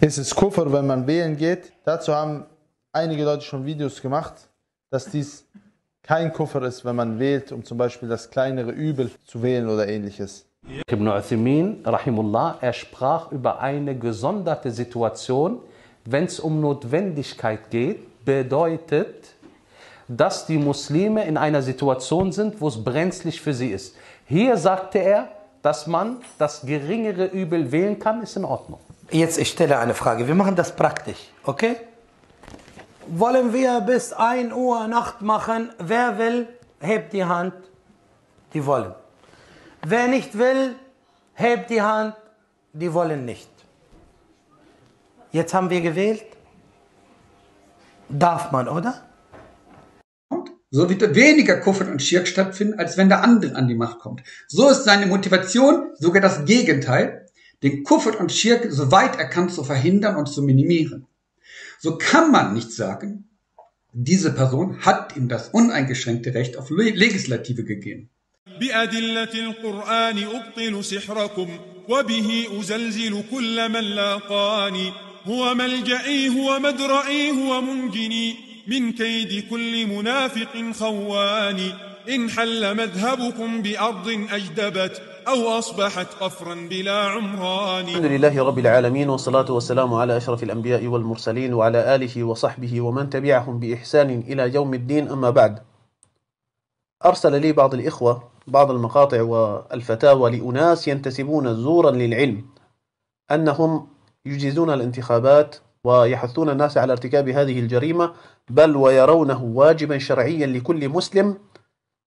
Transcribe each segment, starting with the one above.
ist es Kuffer, wenn man wählen geht. Dazu haben einige Leute schon Videos gemacht, dass dies kein Kuffer ist, wenn man wählt, um zum Beispiel das kleinere Übel zu wählen oder ähnliches. Ibn Uthimin, Rahimullah, er sprach über eine gesonderte Situation, wenn es um Notwendigkeit geht, bedeutet, dass die Muslime in einer Situation sind, wo es brenzlig für sie ist. Hier sagte er, dass man das geringere Übel wählen kann, ist in Ordnung. Jetzt ich stelle eine Frage. Wir machen das praktisch, okay? Wollen wir bis 1 Uhr Nacht machen? Wer will, hebt die Hand. Die wollen. Wer nicht will, hebt die Hand. Die wollen nicht. Jetzt haben wir gewählt. Darf man, oder? so wird weniger Kuffert und Schirk stattfinden, als wenn der andere an die Macht kommt. So ist seine Motivation sogar das Gegenteil, den Kuffert und Schirk soweit er kann zu verhindern und zu minimieren. So kann man nicht sagen, diese Person hat ihm das uneingeschränkte Recht auf Legislative gegeben. هو ملجئي هو مدرئي هو منجني من كيد كل منافق خوان إن حل مذهبكم بأرض أجدبت أو أصبحت قفرا بلا عمران الحمد لله رب العالمين والصلاة والسلام على أشرف الأنبياء والمرسلين وعلى آله وصحبه ومن تبعهم بإحسان إلى يوم الدين أما بعد أرسل لي بعض الإخوة بعض المقاطع والفتاوى لأناس ينتسبون زورا للعلم أنهم يجيزون الانتخابات ويحثون الناس على ارتكاب هذه الجريمة بل ويرونه واجبا شرعيا لكل مسلم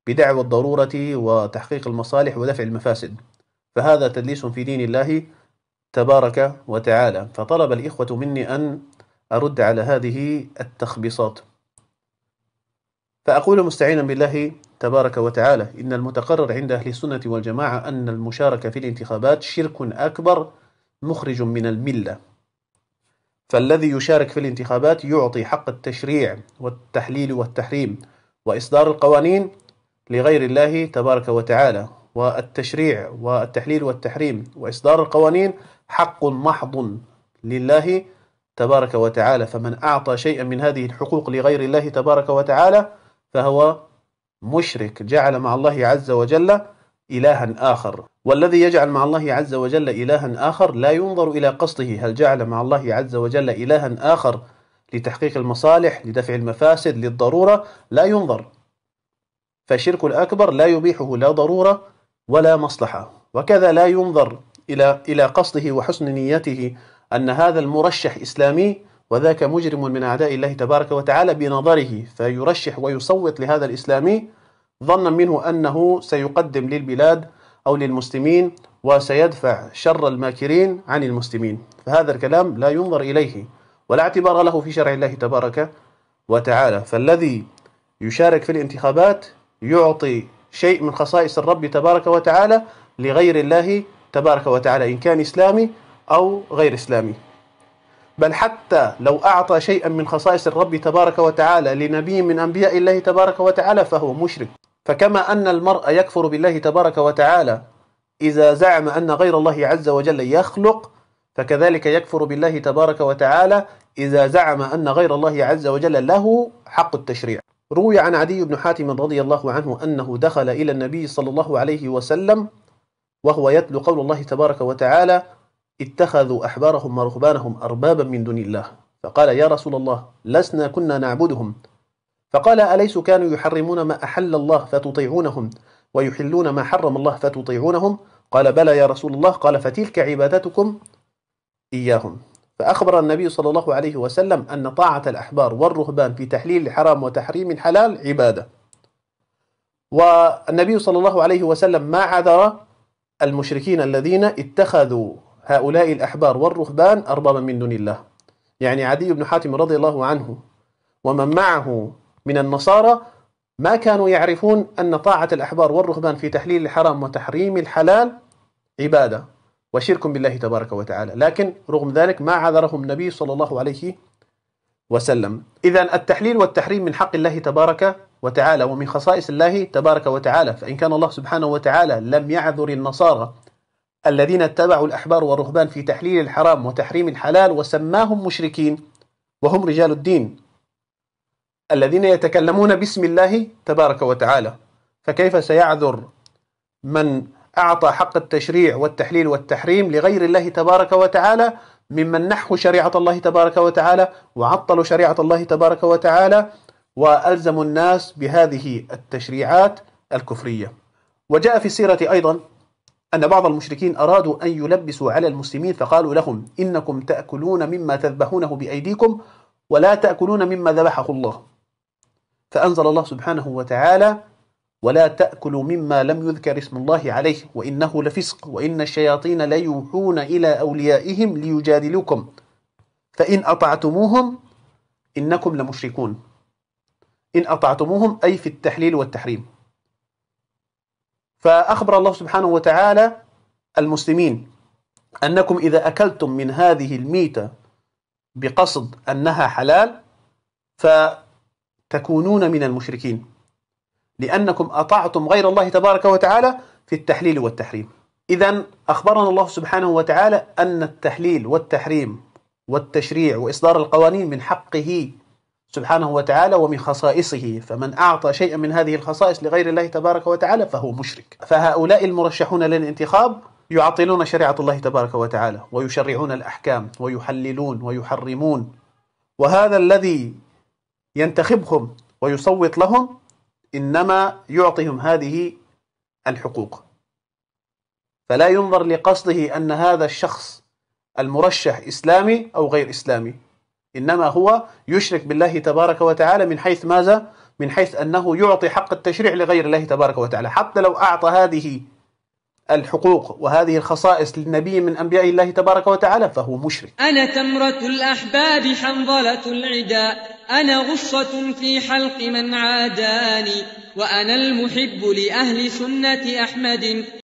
بدعوى الضرورة وتحقيق المصالح ودفع المفاسد فهذا تدليس في دين الله تبارك وتعالى فطلب الإخوة مني أن أرد على هذه التخبيصات فأقول مستعينا بالله تبارك وتعالى إن المتقرر عند أهل السنة والجماعة أن المشاركة في الانتخابات شرك أكبر مخرج من الملة فالذي يشارك في الانتخابات يعطي حق التشريع والتحليل والتحريم وإصدار القوانين لغير الله تبارك وتعالى والتشريع والتحليل والتحريم وإصدار القوانين حق محض لله تبارك وتعالى فمن أعطى شيئا من هذه الحقوق لغير الله تبارك وتعالى فهو مشرك جعل مع الله عز وجل إلها آخر والذي يجعل مع الله عز وجل إلها آخر لا ينظر إلى قصده هل جعل مع الله عز وجل إلها آخر لتحقيق المصالح لدفع المفاسد للضرورة لا ينظر فالشرك الأكبر لا يبيحه لا ضرورة ولا مصلحة وكذا لا ينظر إلى إلى قصده وحسن نيته أن هذا المرشح إسلامي وذاك مجرم من أعداء الله تبارك وتعالى بنظره فيرشح ويصوت لهذا الإسلامي ظنا منه أنه سيقدم للبلاد أو للمسلمين وسيدفع شر الماكرين عن المسلمين فهذا الكلام لا ينظر إليه ولا اعتبار له في شرع الله تبارك وتعالى فالذي يشارك في الانتخابات يعطي شيء من خصائص الرب تبارك وتعالى لغير الله تبارك وتعالى إن كان إسلامي أو غير إسلامي بل حتى لو أعطى شيئا من خصائص الرب تبارك وتعالى لنبي من أنبياء الله تبارك وتعالى فهو مشرك فكما أن المرء يكفر بالله تبارك وتعالى إذا زعم أن غير الله عز وجل يخلق فكذلك يكفر بالله تبارك وتعالى إذا زعم أن غير الله عز وجل له حق التشريع روي عن عدي بن حاتم رضي الله عنه أنه دخل إلى النبي صلى الله عليه وسلم وهو يتلو قول الله تبارك وتعالى اتخذوا أحبارهم ورهبانهم أربابا من دون الله فقال يا رسول الله لسنا كنا نعبدهم فقال أليس كانوا يحرمون ما أحل الله فتطيعونهم ويحلون ما حرم الله فتطيعونهم قال بلى يا رسول الله قال فتلك عبادتكم إياهم فأخبر النبي صلى الله عليه وسلم أن طاعة الأحبار والرهبان في تحليل الحرام وتحريم الحلال عبادة والنبي صلى الله عليه وسلم ما عذر المشركين الذين اتخذوا هؤلاء الأحبار والرهبان أربابا من دون الله يعني عدي بن حاتم رضي الله عنه ومن معه من النصارى ما كانوا يعرفون أن طاعة الأحبار والرهبان في تحليل الحرام وتحريم الحلال عبادة وشرك بالله تبارك وتعالى لكن رغم ذلك ما عذرهم النبي صلى الله عليه وسلم إذا التحليل والتحريم من حق الله تبارك وتعالى ومن خصائص الله تبارك وتعالى فإن كان الله سبحانه وتعالى لم يعذر النصارى الذين اتبعوا الأحبار والرهبان في تحليل الحرام وتحريم الحلال وسماهم مشركين وهم رجال الدين الذين يتكلمون باسم الله تبارك وتعالى فكيف سيعذر من أعطى حق التشريع والتحليل والتحريم لغير الله تبارك وتعالى ممن نحوا شريعة الله تبارك وتعالى وعطلوا شريعة الله تبارك وتعالى وألزموا الناس بهذه التشريعات الكفرية وجاء في السيرة أيضا أن بعض المشركين أرادوا أن يلبسوا على المسلمين فقالوا لهم إنكم تأكلون مما تذبحونه بأيديكم ولا تأكلون مما ذبحه الله فأنزل الله سبحانه وتعالى ولا تأكلوا مما لم يذكر اسم الله عليه وإنه لفسق وإن الشياطين ليوحون إلى أوليائهم ليجادلوكم فإن أطعتموهم إنكم لمشركون إن أطعتموهم أي في التحليل والتحريم فأخبر الله سبحانه وتعالى المسلمين أنكم إذا أكلتم من هذه الميتة بقصد أنها حلال فأخبر تكونون من المشركين لأنكم أطعتم غير الله تبارك وتعالى في التحليل والتحريم إذا أخبرنا الله سبحانه وتعالى أن التحليل والتحريم والتشريع وإصدار القوانين من حقه سبحانه وتعالى ومن خصائصه فمن أعطى شيئا من هذه الخصائص لغير الله تبارك وتعالى فهو مشرك فهؤلاء المرشحون للانتخاب يعطلون شريعة الله تبارك وتعالى ويشرعون الأحكام ويحللون ويحرمون وهذا الذي ينتخبهم ويصوت لهم إنما يعطيهم هذه الحقوق فلا ينظر لقصده أن هذا الشخص المرشح إسلامي أو غير إسلامي إنما هو يشرك بالله تبارك وتعالى من حيث ماذا؟ من حيث أنه يعطي حق التشريع لغير الله تبارك وتعالى حتى لو أعطى هذه الحقوق وهذه الخصائص للنبي من أنبياء الله تبارك وتعالى فهو مشرك أنا تمرة الأحباب حنظلة العدا أنا غصة في حلق من عاداني وأنا المحب لأهل سنة أحمد